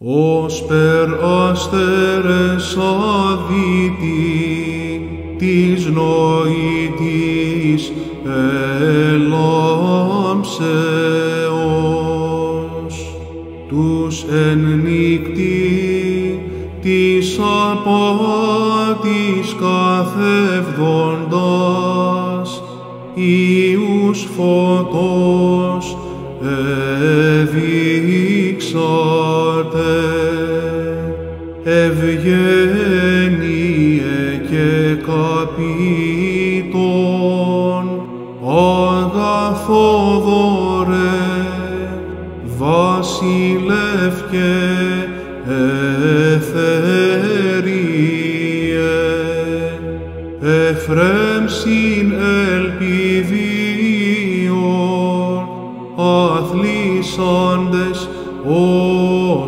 Ως περ αστέρες αδίτη της νοητής ελάμψεως τους εν νύκτη της απάτης καθεύδοντας Υιούς φωτός δείξατε ευγένειε και καπίτων αγαθόδωρε βασιλεύκε εθερίε εφρέμψη 7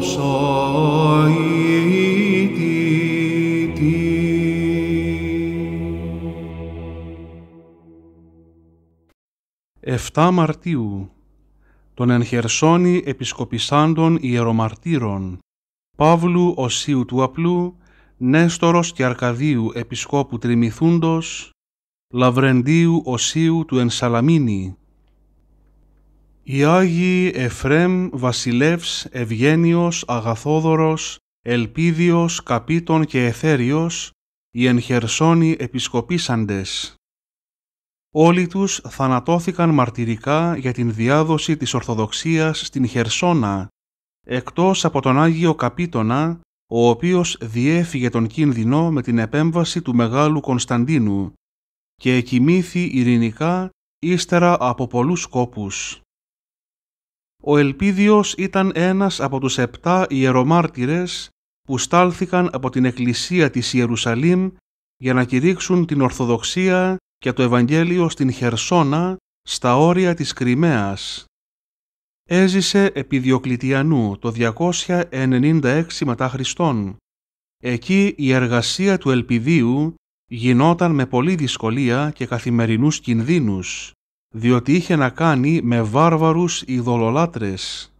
Μαρτίου Τον εν Χερσόνη επισκοπισάντων ιερομαρτύρων Παύλου Οσίου του Απλού Νέστορος και Αρκαδίου επισκόπου τριμηθούντος Λαβρεντίου Οσίου του Ενσαλαμίνη οι Άγιοι Εφρέμ, Βασιλεύς, Ευγένιος, Αγαθόδωρος, Ελπίδιος, Καπίτων και Εθέριος, οι ενχερσόνοι επισκοπήσαντες. Όλοι τους θανατώθηκαν μαρτυρικά για την διάδοση της Ορθοδοξίας στην Χερσόνα, εκτός από τον Άγιο Καπίτονα, ο οποίος διέφυγε τον κίνδυνο με την επέμβαση του Μεγάλου Κωνσταντίνου και εκοιμήθη ειρηνικά ύστερα από πολλούς κόπους. Ο Ελπίδιος ήταν ένας από τους επτά ιερομάρτυρες που στάλθηκαν από την εκκλησία της Ιερουσαλήμ για να κηρύξουν την Ορθοδοξία και το Ευαγγέλιο στην Χερσόνα στα όρια της Κρυμαίας. Έζησε επί Διοκλητιανού το 296 μετά Χριστόν. Εκεί η εργασία του Ελπιδίου γινόταν με πολλή δυσκολία και καθημερινούς κινδύνους διότι είχε να κάνει με βάρβαρους ειδωλολάτρες.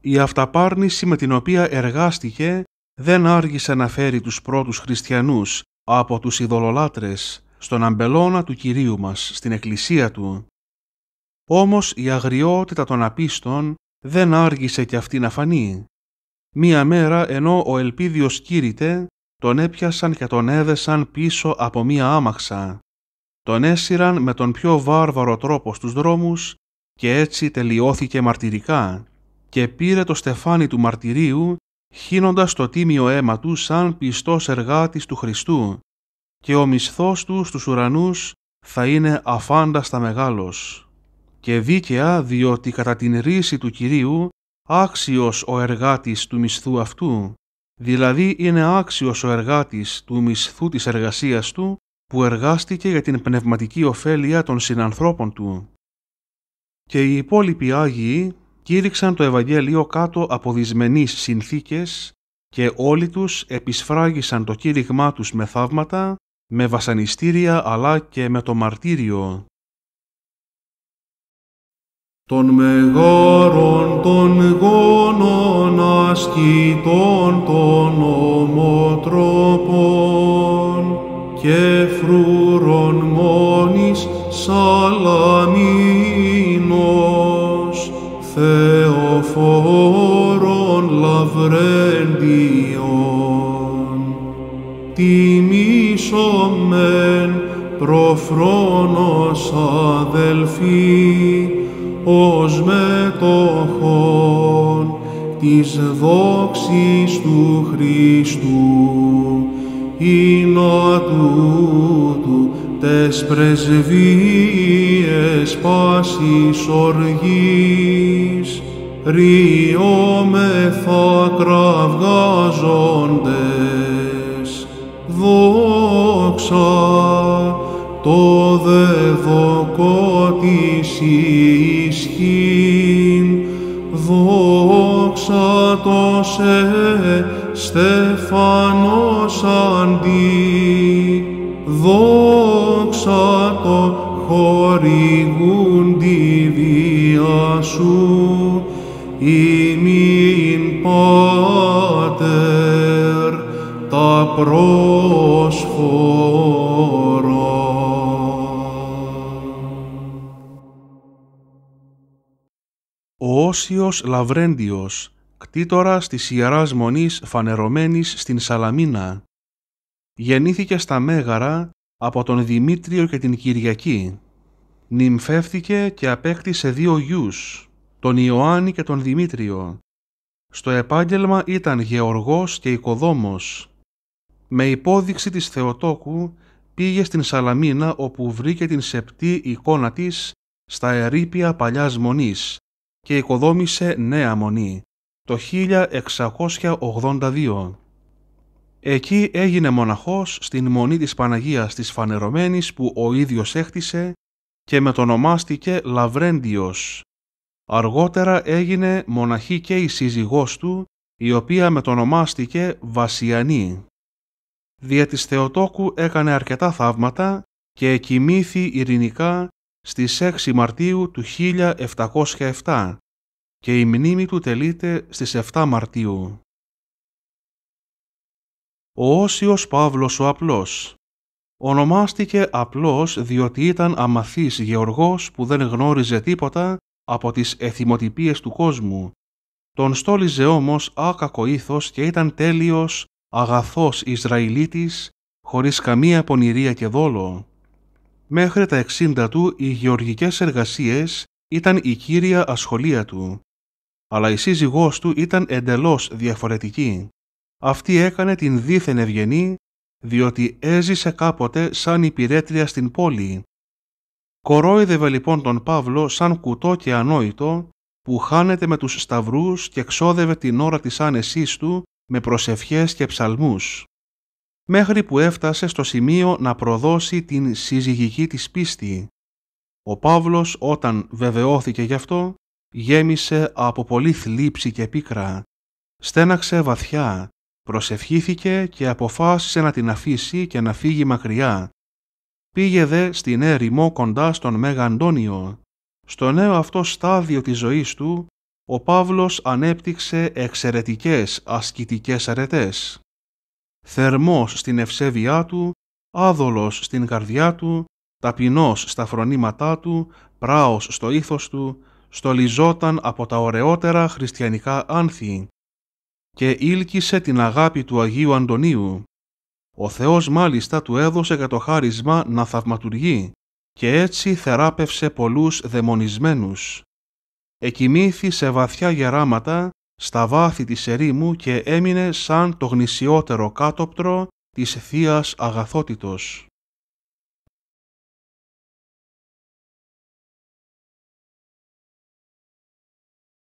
Η αυταπάρνηση με την οποία εργάστηκε δεν άργησε να φέρει τους πρώτους χριστιανούς από τους ειδωλολάτρες στον αμπελώνα του Κυρίου μας, στην εκκλησία του. Όμως η αγριότητα των απίστων δεν άργησε και αυτή να φανεί. Μία μέρα ενώ ο Ελπίδιος κήρυτε, τον έπιασαν και τον έδεσαν πίσω από μία άμαξα τον έσυραν με τον πιο βάρβαρο τρόπο στους δρόμους και έτσι τελειώθηκε μαρτυρικά και πήρε το στεφάνι του μαρτυρίου χύνοντας το τίμιο αίμα του σαν πιστός εργάτης του Χριστού και ο μισθός του στους ουρανούς θα είναι αφάνταστα μεγάλος. Και δίκαια διότι κατά την ρίση του Κυρίου άξιος ο εργάτης του μισθού αυτού, δηλαδή είναι άξιος ο εργάτης του μισθού της εργασίας του που εργάστηκε για την πνευματική ωφέλεια των συνανθρώπων του. Και οι υπόλοιποι Άγιοι κήρυξαν το Ευαγγέλιο κάτω από δυσμενείς συνθήκες και όλοι τους επισφράγισαν το κήρυγμά τους με θαύματα, με βασανιστήρια αλλά και με το μαρτύριο. Των μεγάρων των γόνων ασκητών των ομοτρόπων και φρούρων μόνης σαλαμίνος, Θεοφόρον λαβρέντιον. Τιμήσομεν προφρόνος αδελφοί, ως μετοχών της δόξης του Χριστού, ύλο τούτου τες πρεσβείες πάσης οργής ριόμεθα βγάζοντες δόξα το δεδοκό της ισχύν δόξα το σε στεφάν χορηγούν τη βία σου ημίν Πάτερ τα πρόσφορα. Ο Όσιος Λαβρέντιος, κτήτορας της Ιεράς Μονής φανερωμένης στην Σαλαμίνα, γεννήθηκε στα Μέγαρα από τον Δημήτριο και την Κυριακή. Νυμφεύθηκε και απέκτησε δύο γιους, τον Ιωάννη και τον Δημήτριο. Στο επάγγελμα ήταν γεωργός και οικοδόμος. Με υπόδειξη της Θεοτόκου πήγε στην Σαλαμίνα όπου βρήκε την σεπτή εικόνα της στα ερήπια παλιάς μονής και οικοδόμησε νέα μονή το 1682. Εκεί έγινε μοναχός στην Μονή της Παναγίας της Φανερωμένης που ο ίδιος έκτισε και μετονομάστηκε Λαβρέντιος. Αργότερα έγινε μοναχή και η σύζυγός του, η οποία μετονομάστηκε Βασιανή. Δια της Θεοτόκου έκανε αρκετά θαύματα και εκοιμήθη ειρηνικά στις 6 Μαρτίου του 1707 και η μνήμη του τελείται στις 7 Μαρτίου. Ο Όσιος Παύλος ο Απλός Ονομάστηκε απλός διότι ήταν αμαθής γεωργός που δεν γνώριζε τίποτα από τις εθιμοτυπίες του κόσμου. Τον στόλιζε όμως άκακο ήθος και ήταν τέλειος, αγαθός Ισραηλίτης, χωρίς καμία πονηρία και δόλο. Μέχρι τα εξήντα του οι γεωργικές εργασίες ήταν η κύρια ασχολία του, αλλά η σύζυγός του ήταν εντελώς διαφορετική αυτή έκανε την δίθεν ευγενή, διότι έζησε κάποτε σαν υπηρέτρια στην πόλη. Κορόιδευε λοιπόν τον Παύλο σαν κουτό και ανόητο, που χάνεται με τους σταυρούς και ξόδευε την ώρα της άνεσής του με προσευχές και ψαλμούς, μέχρι που έφτασε στο σημείο να προδώσει την συζυγική της πίστη. Ο Παύλος όταν βεβαιώθηκε γι' αυτό, γέμισε από πολύ θλίψη και πίκρα, στέναξε βαθιά Προσευχήθηκε και αποφάσισε να την αφήσει και να φύγει μακριά. Πήγε δε στην έρημο κοντά στον Μέγα Αντώνιο. Στο νέο αυτό στάδιο της ζωής του, ο Παύλος ανέπτυξε εξαιρετικές ασκητικές αρετές. Θερμός στην ευσέβειά του, άδολος στην καρδιά του, ταπεινός στα φρονήματά του, πράος στο ήθος του, στολιζόταν από τα ωραιότερα χριστιανικά άνθη και ήλκησε την αγάπη του Αγίου Αντωνίου. Ο Θεός μάλιστα του έδωσε το χάρισμα να θαυματουργεί και έτσι θεράπευσε πολλούς δαιμονισμένους. Εκοιμήθη σε βαθιά γεράματα στα βάθη της ερήμου και έμεινε σαν το γνησιότερο κάτοπτρο της Θείας Αγαθότητος.